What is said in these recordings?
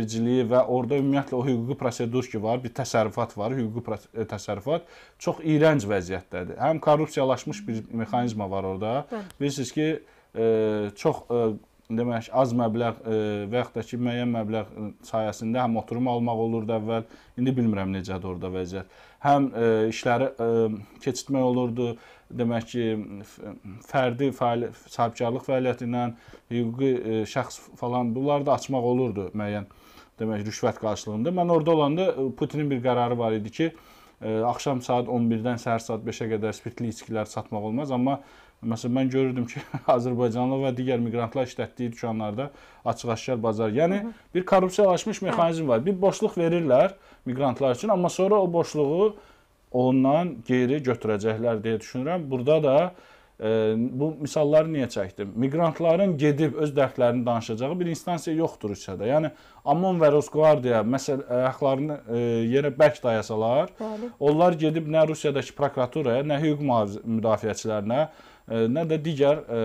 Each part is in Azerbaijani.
vericiliyi və orada ümumiyyətlə o hüquqi prosedur ki var, bir təsərrüfat var, hüquqi e, təsərrüfat çox iyrənc vəziyyətdədir. Həm korrupsiyalaşmış bir mexanizma var orada. Bəli. Bilirsiniz ki, ə, e, çox e, ə, demək az məbləğ ə, və yaxud da ki, müəyyən məbləğ sayəsində həm oturum almaq olurdu əvvəl, indi bilmirəm necədir orada vəziyyət. Həm ə, işləri ə, keçirtmək olurdu, demək ki, fərdi fəali sahibkarlıq fəaliyyəti ilə hüquqi ə, şəxs falan bunları da açmaq olurdu müəyyən demək rüşvət qarşılığında. Mən orada olanda e, Putinin bir qərarı var idi ki, e, axşam saat 11-dən səhər saat 5-ə qədər spirtli içkilər satmaq olmaz, amma məsələn mən görürdüm ki, Azərbaycanlı və digər miqrantlar işlətdiyi dükanlarda açıq-aşkar bazar, yəni bir korrupsiyalaşmış mexanizm var. Bir boşluq verirlər miqrantlar üçün, amma sonra o boşluğu ondan geri götürəcəklər deyə düşünürəm. Burada da bu misalları niyə çəkdim? Miqrantların gedib öz dərdlərini danışacağı bir instansiya yoxdur Rusiyada. Yəni Amon və Rosqvardiya məsəl ayaqlarını e, yerə bərk dayasalar, Bəli. onlar gedib nə Rusiyadakı prokuraturaya, nə hüquq müdafiəçilərinə, e, nə də digər e,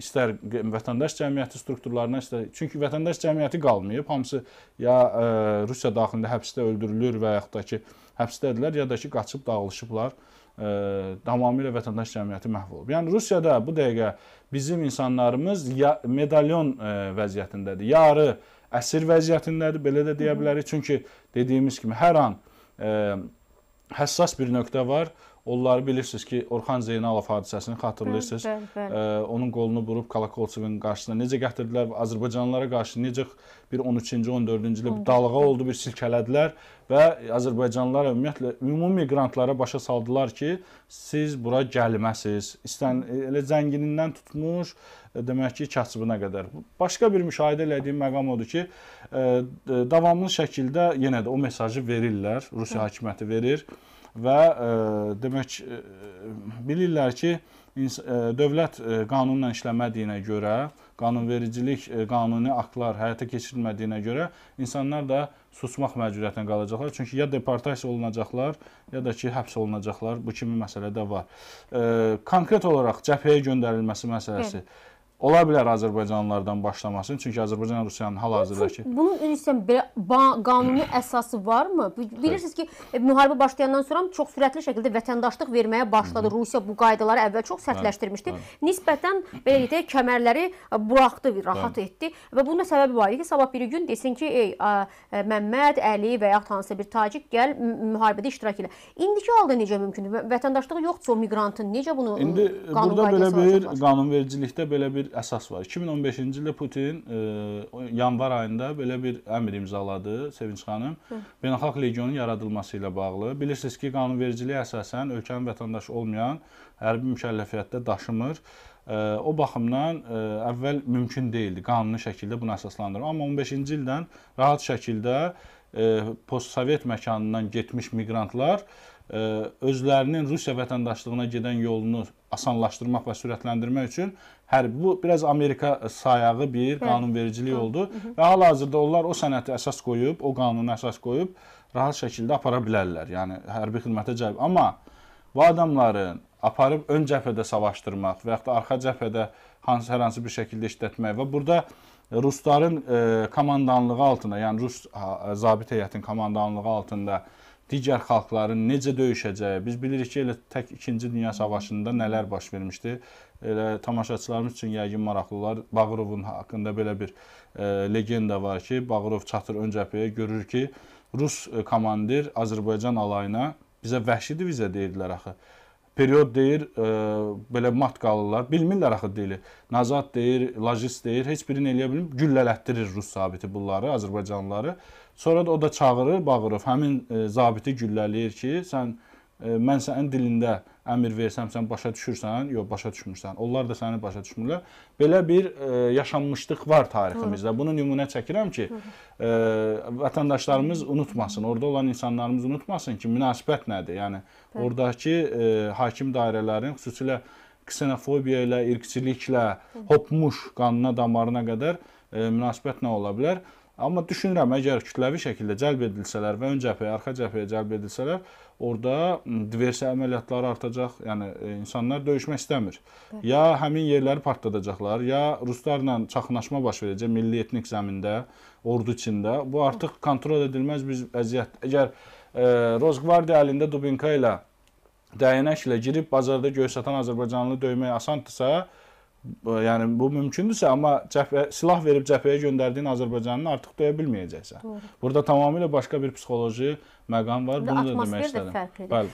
istər vətəndaş cəmiyyəti strukturlarına istər. Çünki vətəndaş cəmiyyəti qalmayıb, hamısı ya e, Rusiya daxilində həbsdə öldürülür və yaxud da ki həbsdədirlər ya da ki qaçıb dağılışıblar. Ə, e, tamamilə vətəndaş cəmiyyəti məhv olub. Yəni Rusiyada bu dəqiqə bizim insanlarımız ya, medalyon ə, e, vəziyyətindədir. Yarı əsir vəziyyətindədir, belə də deyə bilərik. Çünki dediyimiz kimi hər an ə, e, həssas bir nöqtə var. Ə, Onları bilirsiniz ki, Orxan Zeynalov hadisəsini xatırlayırsınız. Bəl, bəl, bəl. Ə, onun qolunu vurub Kalakolçevin qarşısında necə gətirdilər Azərbaycanlılara qarşı necə bir 13-cü, 14-cü ilə bir dalğa oldu, bir silkələdilər və Azərbaycanlılar ümumiyyətlə ümumi miqrantlara başa saldılar ki, siz bura gəlməsiz. İstən elə zənginindən tutmuş e, demək ki, kasıbına qədər. Başqa bir müşahidə elədiyim məqam odur ki, ə, e, davamlı şəkildə yenə də o mesajı verirlər, Rusiya hökuməti verir. Hı və ə, e, demək ə, e, bilirlər ki, e, dövlət qanunla işləmədiyinə görə, qanunvericilik qanuni aktlar həyata keçirilmədiyinə görə insanlar da susmaq məcburiyyətinə qalacaqlar. Çünki ya deportasiya olunacaqlar, ya da ki, həbs olunacaqlar. Bu kimi məsələ də var. Konkret olaraq cəbhəyə göndərilməsi məsələsi. Hı. Ola bilər Azərbaycanlılardan başlamasın, çünki Azərbaycan Rusiyanın hal-hazırdakı. Bunun üstən belə qanuni əsası varmı? Bilirsiniz ki, e, müharibə başlayandan sonra çox sürətli şəkildə vətəndaşlıq verməyə başladı. Rusiya bu qaydaları əvvəl çox hə, sərtləşdirmişdi. Hə. Nisbətən belə deyək, kəmərləri e, buraxdı, rahat hə. etdi və bunun səbəbi var idi ki, sabah bir gün desin ki, ey e, Məmməd, Əli və ya hansısa bir tacik gəl müharibədə iştirak elə. İndiki halda necə mümkündür? Vətəndaşlığı yoxdursa o miqrantın necə bunu İndi burada belə bir qanunvericilikdə belə bir əsas var. 2015-ci ildə Putin e, yanvar ayında belə bir əmr imzaladı, Sevinç xanım, Hı. Beynəlxalq legionun yaradılması ilə bağlı. Bilirsiniz ki, qanunvericiliyə əsasən ölkənin vətəndaşı olmayan hərbi mükəlləfiyyətdə daşımır. E, o baxımdan e, əvvəl mümkün deyildi qanuni şəkildə bunu əsaslandırmaq. Amma 15-ci ildən rahat şəkildə e, postsovet məkanından getmiş miqrantlar e, E, özlərinin Rusiya vətəndaşlığına gedən yolunu asanlaşdırmaq və sürətləndirmək üçün hər bu biraz Amerika sayağı bir hə. qanunvericilik hə. oldu və hal-hazırda onlar o sənəti əsas qoyub, o qanunu əsas qoyub rahat şəkildə apara bilərlər. Yəni hərbi xidmətə cəlb. Amma bu adamların aparıb ön cəbhədə savaşdırmaq və yaxud da arxa cəbhədə hansı hər hansı bir şəkildə işlətmək və burada rusların e, komandanlığı altında, yəni rus zabit heyətinin komandanlığı altında e, digər xalqların necə döyüşəcəyi. Biz bilirik ki, elə tək 2-ci dünya savaşında nələr baş vermişdi. Elə tamaşaçılarımız üçün yəqin maraqlılar Bağırovun haqqında belə bir e, legenda var ki, Bağırov çatır ön cəbhəyə görür ki, Rus e, komandir Azərbaycan alayına bizə vəhşi divizə deyirdilər axı period deyir, ə, e, belə mat qalırlar. Bilmirlər axı dili. Nazat deyir, Lajis deyir, heç birini eləyə bilmir. Güllələtdirir rus zabiti bunları, azərbaycanlıları. Sonra da o da çağırır, bağırır. Həmin ə, e, zabiti güllələyir ki, sən mən sənin dilində əmr versəm sən başa düşürsən, yox başa düşmürsən. Onlar da səni başa düşmürlər. Belə bir e, yaşanmışlıq var tariximizdə. Bunu nümunə çəkirəm ki, e, vətəndaşlarımız unutmasın, orada olan insanlarımız unutmasın ki, münasibət nədir? Yəni ordakı e, hakim dairələrin xüsusilə ksenofobiya ilə, irqçiliklə, hopmuş qanına, damarına qədər e, münasibət nə ola bilər? E, Amma düşünürəm, əgər kütləvi şəkildə cəlb edilsələr və ön cəbhəyə, arxa cəbhəyə cəlb edilsələr, orada diversiya əməliyyatları artacaq. Yəni e, insanlar döyüşmək istəmir. Bəli. Ya həmin yerləri partladacaqlar, ya ruslarla çaxnaşma baş verəcək milli etnik zəmində, ordu içində. Bu artıq kontrol edilməz bir vəziyyət. Əgər e, Rosqvardiya əlində Dubinka ilə dəyənək ilə girib bazarda göy satan azərbaycanlı döymək asandırsa, yəni bu mümkündürsə, amma cəbhə silah verib cəbhəyə göndərdiyin Azərbaycanını artıq döyə bilməyəcəksən. Doğru. Burada tamamilə başqa bir psixoloji məqam var. Bunu da demək istədim. Bəli.